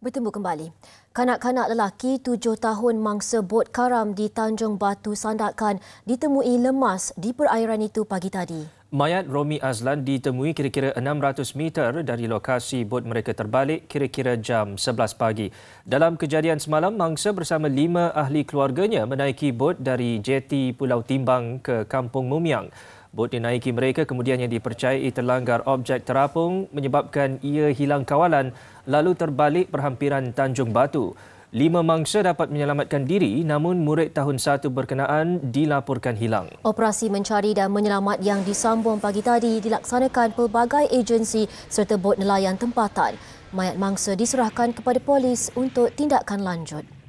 Bertemu kembali. Kanak-kanak lelaki tujuh tahun mangsa bot karam di Tanjung Batu Sandakan ditemui lemas di perairan itu pagi tadi. Mayat Romi Azlan ditemui kira-kira 600 meter dari lokasi bot mereka terbalik kira-kira jam 11 pagi. Dalam kejadian semalam, mangsa bersama lima ahli keluarganya menaiki bot dari jeti Pulau Timbang ke Kampung Mumiang. Bot dinaiki mereka kemudiannya dipercayai terlanggar objek terapung menyebabkan ia hilang kawalan lalu terbalik perhampiran Tanjung Batu. Lima mangsa dapat menyelamatkan diri namun murid tahun satu berkenaan dilaporkan hilang. Operasi mencari dan menyelamat yang disambung pagi tadi dilaksanakan pelbagai agensi serta bot nelayan tempatan. Mayat mangsa diserahkan kepada polis untuk tindakan lanjut.